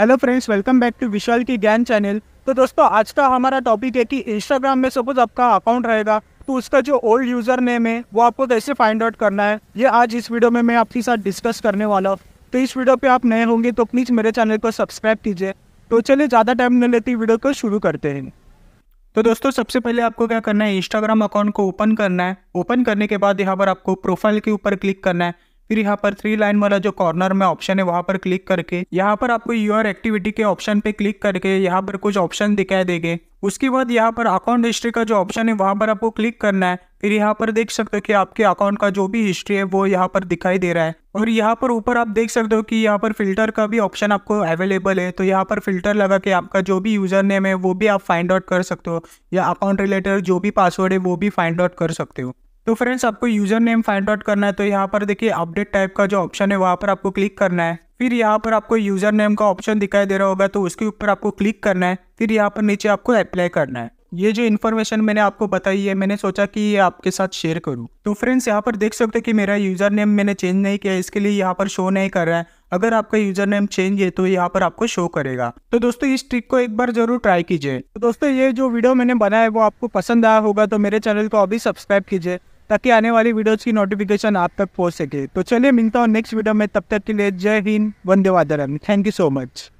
hello friends welcome back to Vishal की ज्ञान channel तो दोस्तों आज का हमारा टॉपिक है कि इंस्टाग्राम में सपोज आपका अकाउंट रहेगा तो उसका जो ओल्ड यूज़र नेम है वो आपको कैसे फाइंड आउट करना है ये आज इस वीडियो में मैं आपके साथ डिस्कस करने वाला हूँ तो इस वीडियो पे आप नए होंगे तो प्लीज़ मेरे चैनल को सब्सक्राइब कीजिए तो चलिए ज़्यादा टाइम नहीं लेती वीडियो को शुरू करते हैं तो दोस्तों सबसे पहले आपको क्या करना है इंस्टाग्राम अकाउंट को ओपन करना है ओपन करने के बाद यहाँ पर आपको प्रोफाइल के ऊपर क्लिक करना है फिर यहाँ पर थ्री लाइन वाला जो कॉर्नर में ऑप्शन है वहां पर क्लिक करके यहाँ पर आपको यूर एक्टिविटी के ऑप्शन पे क्लिक करके यहाँ पर कुछ ऑप्शन दिखाई देंगे उसके बाद यहाँ पर अकाउंट हिस्ट्री का जो ऑप्शन है वहाँ पर आपको क्लिक करना है फिर यहाँ पर देख सकते हो कि आपके अकाउंट का जो भी हिस्ट्री है वो यहाँ पर दिखाई दे रहा है और यहाँ पर ऊपर आप देख सकते हो कि यहाँ पर फिल्टर का भी ऑप्शन आपको अवेलेबल है तो यहाँ पर फिल्टर लगा के आपका जो भी यूज़र नेम है वो भी आप फाइंड आउट कर सकते हो या अकाउंट रिलेटेड जो भी पासवर्ड है वो भी फाइंड आउट कर सकते हो तो फ्रेंड्स आपको यूजर नेम फाइंड आउट करना है तो यहाँ पर देखिए अपडेट टाइप का जो ऑप्शन है वहाँ पर आपको क्लिक करना है फिर यहाँ पर आपको यूजर नेम का ऑप्शन दिखाई दे रहा होगा तो उसके ऊपर आपको क्लिक करना है फिर यहाँ पर नीचे आपको अप्लाई करना है ये जो इन्फॉर्मेशन मैंने आपको बताई है मैंने सोचा कि ये आपके साथ शेयर करूँ तो फ्रेंड्स यहाँ पर देख सकते हैं कि मेरा यूज़र नेम मैंने चेंज नहीं किया इसके लिए यहाँ पर शो नहीं कर रहा है अगर आपका यूज़र नेम चेंज है तो यहाँ पर आपको शो करेगा तो दोस्तों इस ट्रिक को एक बार जरूर ट्राई कीजिए तो दोस्तों ये जो वीडियो मैंने बनाया है वो आपको पसंद आया होगा तो मेरे चैनल को अभी सब्सक्राइब कीजिए ताकि आने वाली वीडियोज़ की नोटिफिकेशन आप तक पहुँच सके तो चलिए मिलता हूँ नेक्स्ट वीडियो में तब तक के लिए जय हिंद वंदे मातरम थैंक यू सो मच